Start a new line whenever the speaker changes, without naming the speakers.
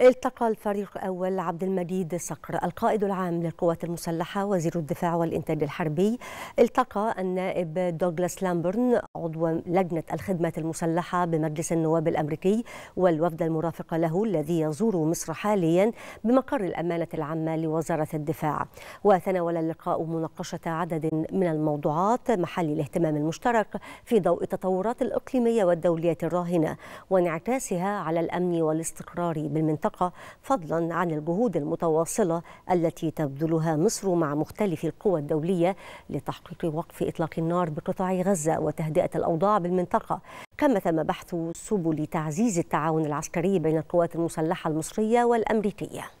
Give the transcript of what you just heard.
التقى الفريق أول عبد المجيد صقر القائد العام للقوات المسلحة وزير الدفاع والإنتاج الحربي التقى النائب دوغلاس لامبرن عضو لجنة الخدمات المسلحة بمجلس النواب الأمريكي والوفد المرافق له الذي يزور مصر حاليا بمقر الأمانة العامة لوزارة الدفاع وتناول اللقاء مناقشة عدد من الموضوعات محل الاهتمام المشترك في ضوء التطورات الإقليمية والدولية الراهنة وانعكاسها على الأمن والاستقرار بالمنطقة المنطقة فضلا عن الجهود المتواصلة التي تبذلها مصر مع مختلف القوى الدولية لتحقيق وقف إطلاق النار بقطاع غزة وتهدئة الأوضاع بالمنطقة كما تم بحث سبل تعزيز التعاون العسكري بين القوات المسلحة المصرية والأمريكية